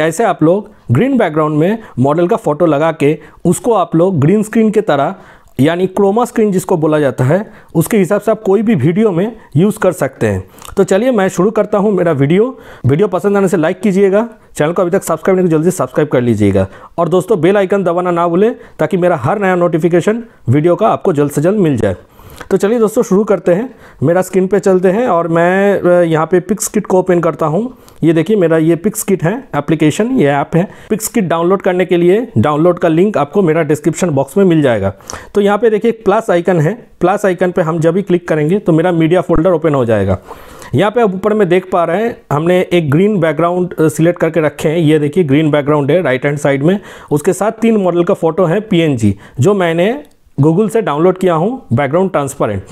ऐसे आप लोग ग्रीन बैकग्राउंड में मॉडल का फोटो लगा के उसको आप लोग ग्रीन स्क्रीन की तरह यानी क्रोमा स्क्रीन जिसको बोला जाता है उसके हिसाब से आप कोई भी वीडियो में यूज़ कर सकते हैं तो चलिए मैं शुरू करता हूँ मेरा वीडियो वीडियो पसंद आने से लाइक कीजिएगा चैनल को अभी तक सब्सक्राइब नहीं जल्दी सब्सक्राइब कर लीजिएगा और दोस्तों बेल आइकन दबाना ना भूलें ताकि मेरा हर नया नोटिफिकेशन वीडियो का आपको जल्द से जल्द मिल जाए तो चलिए दोस्तों शुरू करते हैं मेरा स्किन पे चलते हैं और मैं यहाँ पे पिक्स किट को ओपन करता हूँ ये देखिए मेरा ये पिक्स किट है एप्लीकेशन ये ऐप है पिक्स किट डाउनलोड करने के लिए डाउनलोड का लिंक आपको मेरा डिस्क्रिप्शन बॉक्स में मिल जाएगा तो यहाँ पे देखिए प्लस आइकन है प्लस आइकन पर हम जब भी क्लिक करेंगे तो मेरा मीडिया फोल्डर ओपन हो जाएगा यहाँ पे आप ऊपर में देख पा रहे हैं हमने एक ग्रीन बैकग्राउंड सिलेक्ट करके रखे हैं ये देखिए ग्रीन बैकग्राउंड है राइट हैंड साइड में उसके साथ तीन मॉडल का फोटो है पीएनजी जो मैंने गूगल से डाउनलोड किया हूँ बैकग्राउंड ट्रांसपेरेंट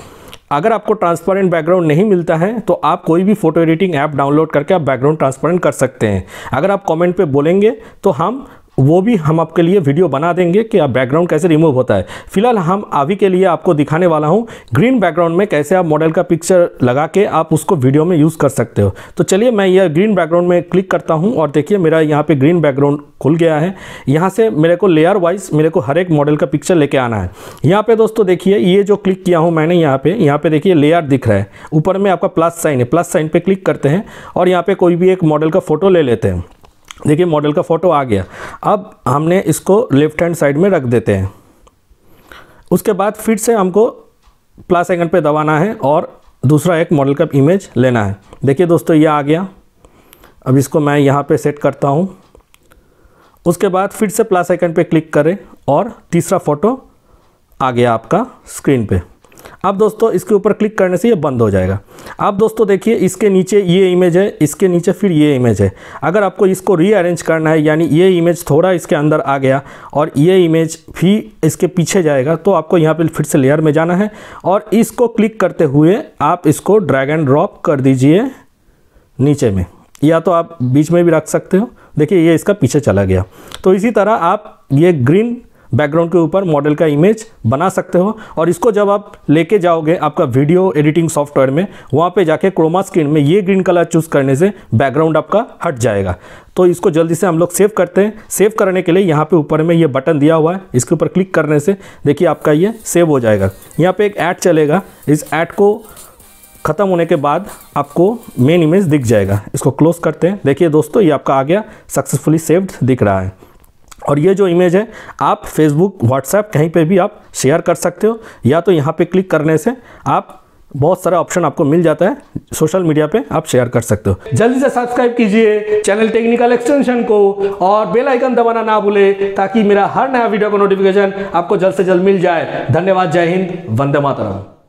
अगर आपको ट्रांसपेरेंट बैकग्राउंड नहीं मिलता है तो आप कोई भी फोटो एडिटिंग ऐप डाउनलोड करके आप बैकग्राउंड ट्रांसपेरेंट कर सकते हैं अगर आप कमेंट पे बोलेंगे तो हम वो भी हम आपके लिए वीडियो बना देंगे कि आप बैकग्राउंड कैसे रिमूव होता है फिलहाल हम अभी के लिए आपको दिखाने वाला हूँ ग्रीन बैकग्राउंड में कैसे आप मॉडल का पिक्चर लगा के आप उसको वीडियो में यूज़ कर सकते हो तो चलिए मैं यह ग्रीन बैकग्राउंड में क्लिक करता हूँ और देखिए मेरा यहाँ पर ग्रीन बैकग्राउंड खुल गया है यहाँ से मेरे को लेयर वाइज मेरे को हर एक मॉडल का पिक्चर लेके आना है यहाँ पर दोस्तों देखिए ये जो क्लिक किया हूँ मैंने यहाँ पर यहाँ पर देखिए लेयर दिख रहा है ऊपर में आपका प्लस साइन है प्लस साइन पर क्लिक करते हैं और यहाँ पर कोई भी एक मॉडल का फ़ोटो ले लेते हैं देखिए मॉडल का फ़ोटो आ गया अब हमने इसको लेफ़्ट हैंड साइड में रख देते हैं उसके बाद फिर से हमको प्लस एंगल पे दबाना है और दूसरा एक मॉडल का इमेज लेना है देखिए दोस्तों ये आ गया अब इसको मैं यहाँ पे सेट करता हूँ उसके बाद फिर से प्लस आइकन पे क्लिक करें और तीसरा फ़ोटो आ गया आपका स्क्रीन पे अब दोस्तों इसके ऊपर क्लिक करने से ये बंद हो जाएगा अब दोस्तों देखिए इसके नीचे ये इमेज है इसके नीचे फिर ये इमेज है अगर आपको इसको रीअरेंज करना है यानी ये इमेज थोड़ा इसके अंदर आ गया और ये इमेज भी इसके पीछे जाएगा तो आपको यहाँ पर फिर से लेयर में जाना है और इसको क्लिक करते हुए आप इसको ड्रैग एंड ड्रॉप कर दीजिए नीचे में या तो आप बीच में भी रख सकते हो देखिए ये इसका पीछे चला गया तो इसी तरह आप ये ग्रीन बैकग्राउंड के ऊपर मॉडल का इमेज बना सकते हो और इसको जब आप लेके जाओगे आपका वीडियो एडिटिंग सॉफ्टवेयर में वहाँ पे जाके क्रोमा स्क्रीन में ये ग्रीन कलर चूज़ करने से बैकग्राउंड आपका हट जाएगा तो इसको जल्दी से हम लोग सेव करते हैं सेव करने के लिए यहाँ पे ऊपर में ये बटन दिया हुआ है इसके ऊपर क्लिक करने से देखिए आपका ये सेव हो जाएगा यहाँ पर एक ऐड चलेगा इस ऐड को ख़त्म होने के बाद आपको मेन इमेज दिख जाएगा इसको क्लोज करते हैं देखिए दोस्तों ये आपका आ गया सक्सेसफुली सेव्ड दिख रहा है और ये जो इमेज है आप फेसबुक व्हाट्सएप कहीं पे भी आप शेयर कर सकते हो या तो यहाँ पे क्लिक करने से आप बहुत सारा ऑप्शन आपको मिल जाता है सोशल मीडिया पे आप शेयर कर सकते हो जल्दी से सब्सक्राइब कीजिए चैनल टेक्निकल एक्सटेंशन को और बेल आइकन दबाना ना भूले ताकि मेरा हर नया वीडियो का नोटिफिकेशन आपको जल्द से जल्द मिल जाए धन्यवाद जय हिंद वंदे मातरम